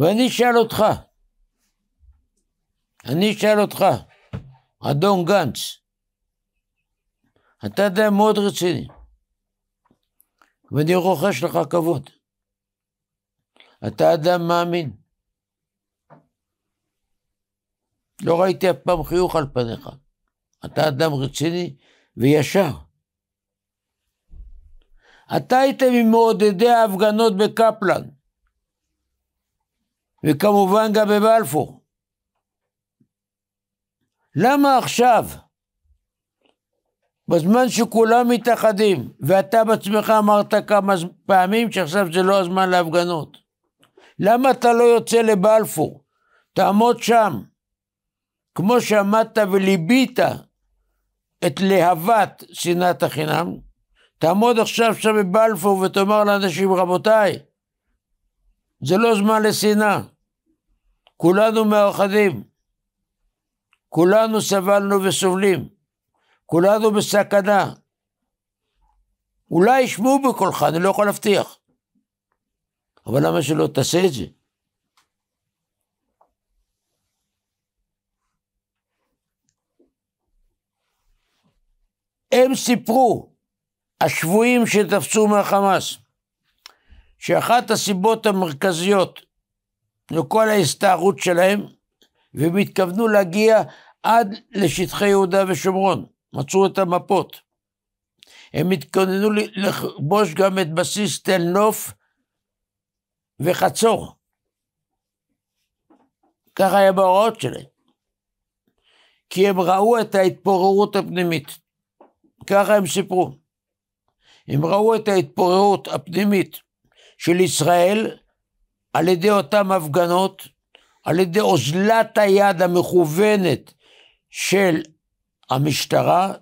ואני אשאל אותך, אני אשאל אותך, אדון גנץ, אתה אדם מאוד רציני, ואני רוחש לך כבוד. אתה אדם מאמין. לא ראיתי אף פעם חיוך על פניך. אתה אדם רציני וישר. אתה היית ממעודדי ההפגנות בקפלן. וכמובן גם בבלפור. למה עכשיו, בזמן שכולם מתאחדים, ואתה בעצמך אמרת כמה פעמים שעכשיו זה לא הזמן להפגנות? למה אתה לא יוצא לבלפור? תעמוד שם. כמו שעמדת וליבית את להבת שנאת החינם, תעמוד עכשיו שם בבלפור ותאמר לאנשים, רבותיי, זה לא זמן לשנאה. כולנו מאוחדים. כולנו סבלנו וסובלים. כולנו בסכנה. אולי ישמעו בקולך, אני לא יכול להבטיח. אבל למה שלא תעשה את זה? הם סיפרו, השבויים שתפסו מהחמאס, שאחת הסיבות המרכזיות לכל ההסתערות שלהם, והם התכוונו להגיע עד לשטחי יהודה ושומרון, מצאו את המפות. הם התכוננו לכבוש גם את בסיס תל נוף וחצור. ככה היה בהוראות שלהם. כי הם ראו את ההתפוררות הפנימית. ככה הם סיפרו. הם ראו את ההתפוררות הפנימית של ישראל על ידי אותן הפגנות, על ידי אוזלת היד המכוונת של המשטרה,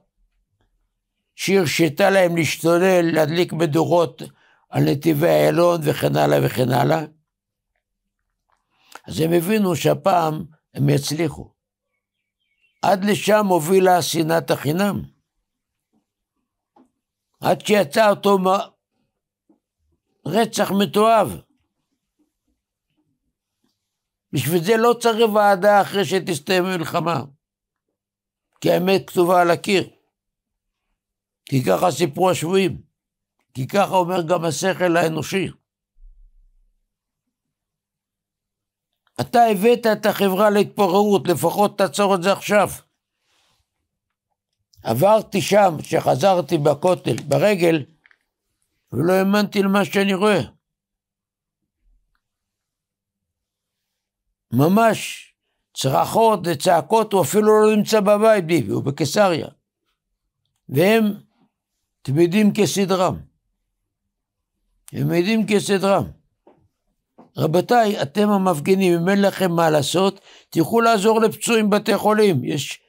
שהרשתה להם להשתולל, להדליק מדורות על נתיבי איילון וכן הלאה וכן הלאה. אז הם הבינו שהפעם הם יצליחו. עד לשם הובילה שנאת החינם. עד שיצא אותו רצח מתועב. בשביל זה לא צריך ועדה אחרי שתסתיים המלחמה, כי האמת כתובה על הקיר. כי ככה סיפרו השבויים, כי ככה אומר גם השכל האנושי. אתה הבאת את החברה להתפוררות, לפחות תעצור את זה עכשיו. עברתי שם, כשחזרתי בכותל, ברגל, ולא האמנתי למה שאני רואה. ממש צרחות וצעקות, הוא אפילו לא נמצא בבית ביבי, הוא בקיסריה. והם תמידים כסדרם. הם עדים כסדרם. רבותיי, אתם המפגינים, אם אין לכם מה לעשות, תלכו לעזור לפצועים בתי חולים. יש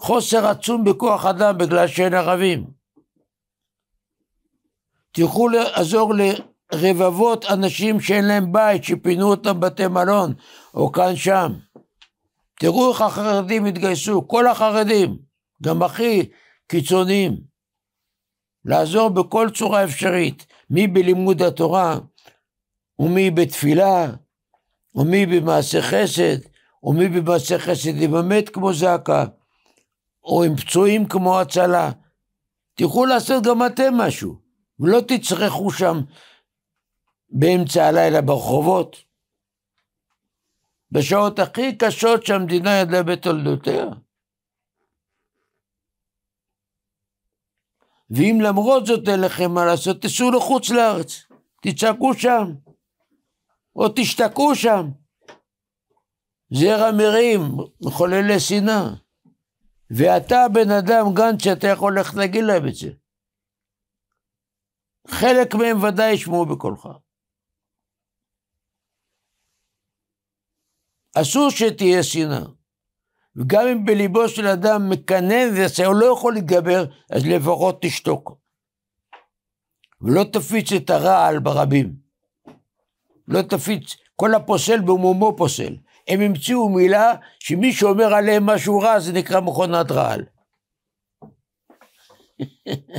חוסר עצום בכוח אדם בגלל שאין ערבים. תלכו לעזור לרבבות אנשים שאין להם בית, שפינו אותם בתי מלון, או כאן שם. תראו איך החרדים התגייסו, כל החרדים, גם הכי קיצוניים, לעזור בכל צורה אפשרית, מי בלימוד התורה, ומי בתפילה, ומי במעשה חסד, ומי במעשה חסד עם המת כמו זעקה, או עם פצועים כמו הצלה. תלכו לעשות גם אתם משהו. ולא תצרכו שם באמצע הלילה ברחובות. בשעות הכי קשות שהמדינה ידעה בתולדותיה. ואם למרות זאת אין לכם מה לעשות, תיסעו לחוץ לארץ, תצעקו שם, או תשתקעו שם. זרע מרים, מחוללי שנאה. ואתה, בן אדם, גנץ, שאתה יכול ללכת להגיד להם את זה. חלק מהם ודאי ישמעו בקולך. אסור שתהיה שנאה. וגם אם בליבו של אדם מקנן ועשה, הוא לא יכול להתגבר, אז לפחות תשתוק. ולא תפיץ את הרעל ברבים. לא תפיץ, כל הפוסל במומו פוסל. הם המציאו מילה שמי שאומר עליהם משהו רע זה נקרא מכונת רעל.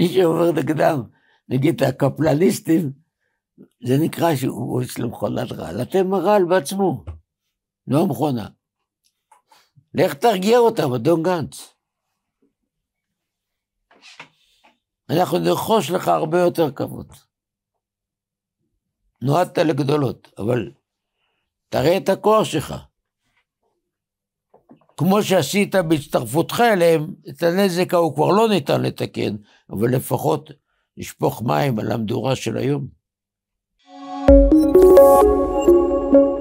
מי שעובר נגדם, נגיד הקפלניסטים, זה נקרא שהוא יש לו מכונת רעל. אתם הרעל בעצמו, לא המכונה. לך תרגיע אותם, אדון גנץ. אנחנו נרכוש לך הרבה יותר כבוד. נועדת לגדולות, אבל תראה את הכוח שלך. כמו שעשית בהצטרפותך אליהם, את הנזק ההוא כבר לא ניתן לתקן, אבל לפחות לשפוך מים על המדורה של היום. thank you